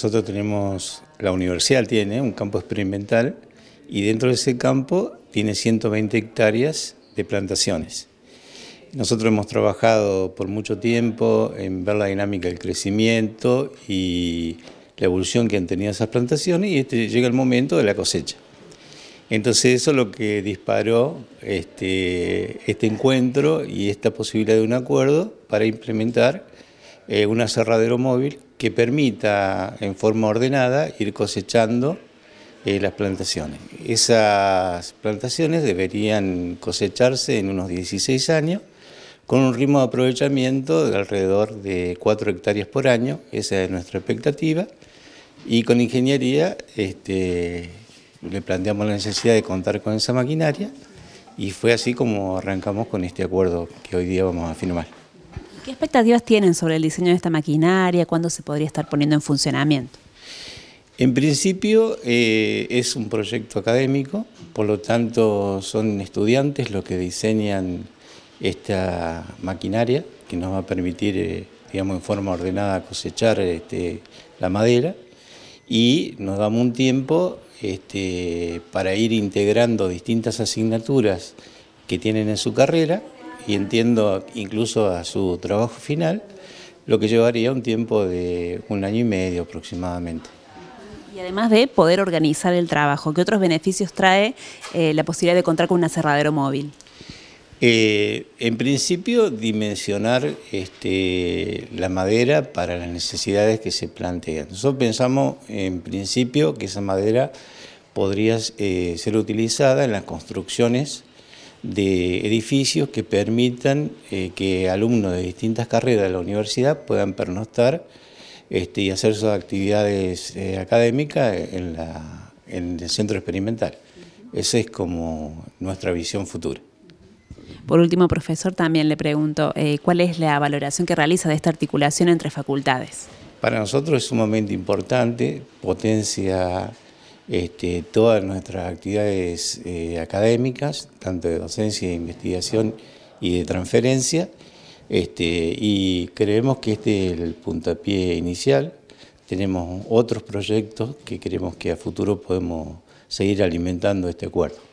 Nosotros tenemos, la universidad tiene un campo experimental y dentro de ese campo tiene 120 hectáreas de plantaciones. Nosotros hemos trabajado por mucho tiempo en ver la dinámica del crecimiento y la evolución que han tenido esas plantaciones y este, llega el momento de la cosecha. Entonces eso es lo que disparó este, este encuentro y esta posibilidad de un acuerdo para implementar eh, un aserradero móvil que permita en forma ordenada ir cosechando eh, las plantaciones. Esas plantaciones deberían cosecharse en unos 16 años con un ritmo de aprovechamiento de alrededor de 4 hectáreas por año, esa es nuestra expectativa, y con ingeniería este, le planteamos la necesidad de contar con esa maquinaria y fue así como arrancamos con este acuerdo que hoy día vamos a firmar. ¿Qué expectativas tienen sobre el diseño de esta maquinaria? ¿Cuándo se podría estar poniendo en funcionamiento? En principio eh, es un proyecto académico, por lo tanto son estudiantes los que diseñan esta maquinaria que nos va a permitir, eh, digamos, en forma ordenada cosechar este, la madera y nos damos un tiempo este, para ir integrando distintas asignaturas que tienen en su carrera y entiendo incluso a su trabajo final, lo que llevaría un tiempo de un año y medio aproximadamente. Y además de poder organizar el trabajo, ¿qué otros beneficios trae eh, la posibilidad de contar con un aserradero móvil? Eh, en principio, dimensionar este, la madera para las necesidades que se plantean. Nosotros pensamos, en principio, que esa madera podría eh, ser utilizada en las construcciones de edificios que permitan eh, que alumnos de distintas carreras de la universidad puedan pernoctar este, y hacer sus actividades eh, académicas en, el centro experimental. Esa es como nuestra visión futura. Por último, profesor, también le pregunto, eh, ¿cuál es la valoración que realiza de esta articulación entre facultades? Para nosotros es sumamente importante, potencia este, todas nuestras actividades eh, académicas, tanto de docencia, de investigación y de transferencia, este, y creemos que este es el puntapié inicial. Tenemos otros proyectos que creemos que a futuro podemos seguir alimentando este acuerdo.